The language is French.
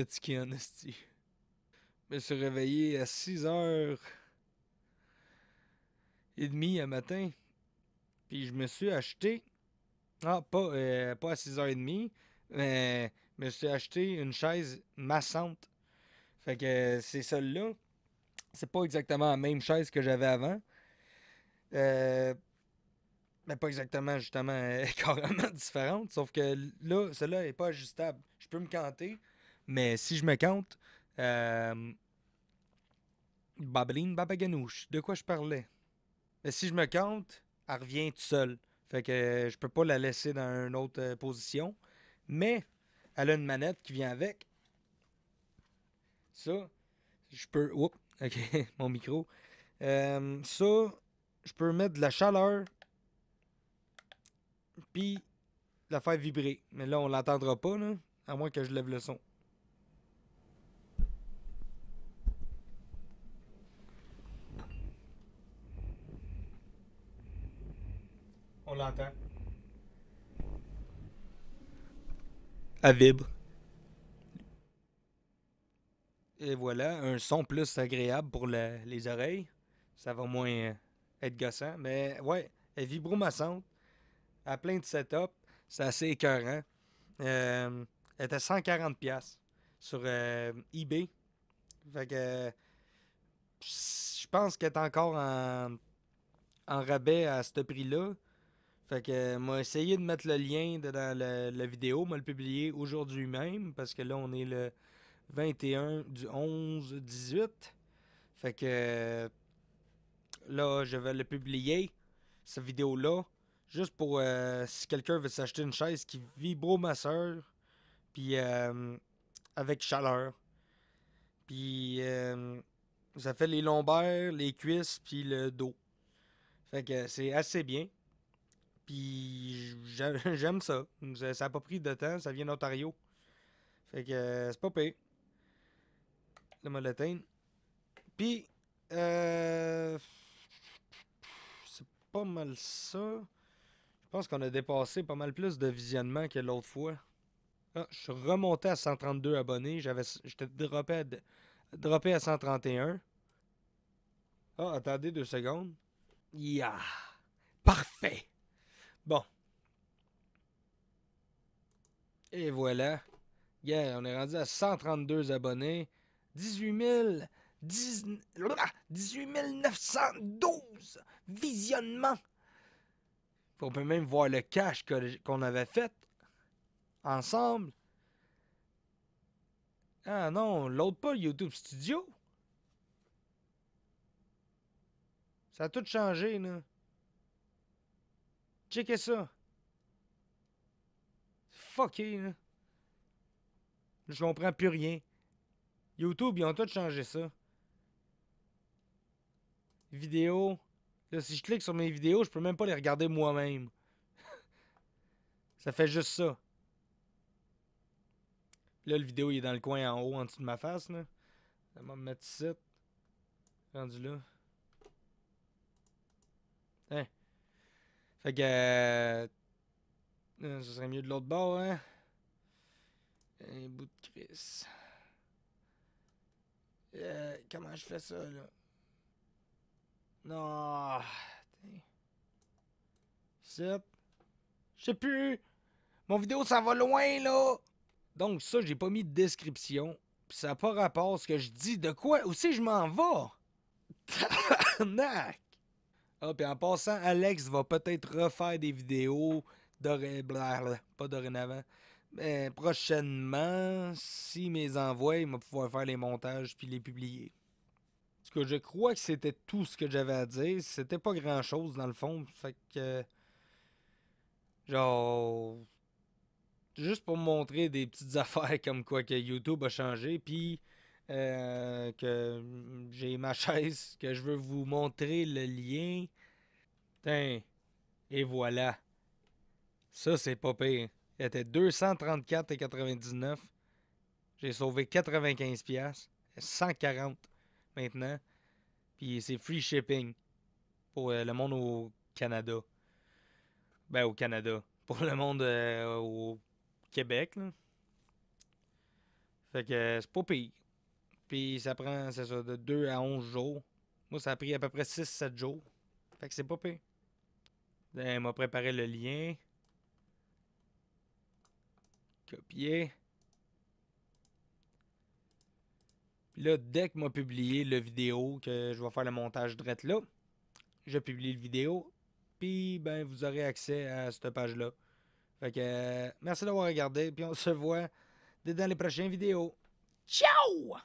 fatigué en esti. Je me suis réveillé à 6h30 le matin. Puis je me suis acheté. Ah, pas, euh, pas à 6h30, mais je me suis acheté une chaise massante. Fait que c'est celle-là. C'est pas exactement la même chaise que j'avais avant. Euh, mais pas exactement, justement, carrément différente. Sauf que là, celle-là n'est pas ajustable. Je peux me canter, mais si je me compte, euh, Babeline Babaganouche, de quoi je parlais? Mais si je me compte, elle revient toute seule. Fait que je peux pas la laisser dans une autre euh, position. Mais elle a une manette qui vient avec. Ça, je peux. Oups, ok, mon micro. Euh, ça, je peux mettre de la chaleur. Puis la faire vibrer. Mais là, on l'entendra pas, à moins que je lève le son. On l'entend. Elle vibre. Et voilà, un son plus agréable pour les oreilles. Ça va moins euh, être gossant. Mais ouais, elle vibromassante. À plein de setups. C'est assez écœurant. Euh, elle était 140$ sur euh, eBay. Fait que je pense qu'elle est encore en, en rabais à ce prix-là. Fait que euh, m'a essayé de mettre le lien dans la, la vidéo, m'a le publié aujourd'hui même, parce que là on est le 21 du 11 18. Fait que là je vais le publier, cette vidéo-là, juste pour euh, si quelqu'un veut s'acheter une chaise qui vibre masseur. puis euh, avec chaleur. Puis ça fait les lombaires, les cuisses, puis le dos. Fait que c'est assez bien. Puis j'aime ça. Ça n'a pas pris de temps, ça vient d'Ontario. Fait que euh, c'est pas pire. Le molotane. Puis, euh, c'est pas mal ça. Je pense qu'on a dépassé pas mal plus de visionnement que l'autre fois. Ah, je suis remonté à 132 abonnés. J'avais, j'étais droppé, à, 131. Ah, attendez deux secondes. Yeah! Parfait! Bon. Et voilà. Yeah, on est rendu à 132 abonnés. 18 000... 18 912 visionnements. On peut même voir le cash qu'on avait fait ensemble. Ah non, l'autre pas, YouTube Studio. Ça a tout changé, là. Checkez ça. Fucké, là. Je comprends plus rien. YouTube, ils ont tout changé ça. Vidéo. Là, si je clique sur mes vidéos, je peux même pas les regarder moi-même. ça fait juste ça. Là, le vidéo, il est dans le coin en haut, en dessous de ma face, là. Ça mettre ici. Rendu là. Hein. Fait que. Euh, euh, ce serait mieux de l'autre bord, hein. Un bout de cuisse... Euh, comment je fais ça, là? Non. Je sais plus. Mon vidéo, ça va loin, là. Donc, ça, j'ai pas mis de description. Puis ça n'a pas rapport à ce que je dis. De quoi? aussi je m'en vais? Tabarnak! Ah, puis en passant, Alex va peut-être refaire des vidéos doré... pas dorénavant. Mais prochainement, si mes envois, il va pouvoir faire les montages puis les publier. Parce que je crois que c'était tout ce que j'avais à dire. C'était pas grand chose dans le fond. Fait que. Genre. Juste pour montrer des petites affaires comme quoi que YouTube a changé. Puis euh, que mm, j'ai ma chaise, que je veux vous montrer le lien. putain et voilà. Ça, c'est pas pire. Il était 234,99. J'ai sauvé 95$. 140 maintenant. Puis c'est free shipping pour euh, le monde au Canada. Ben, au Canada. Pour le monde euh, au Québec. Fait que c'est pas pire. Puis ça prend, ça, de 2 à 11 jours. Moi, ça a pris à peu près 6-7 jours. Fait que c'est pas pire. Ben, elle m'a préparé le lien. Copier. Puis là, dès que m'a publié la vidéo, que je vais faire le montage direct là, je publie le vidéo. Puis, ben, vous aurez accès à cette page-là. Fait que, euh, merci d'avoir regardé. Puis on se voit dans les prochaines vidéos. Ciao!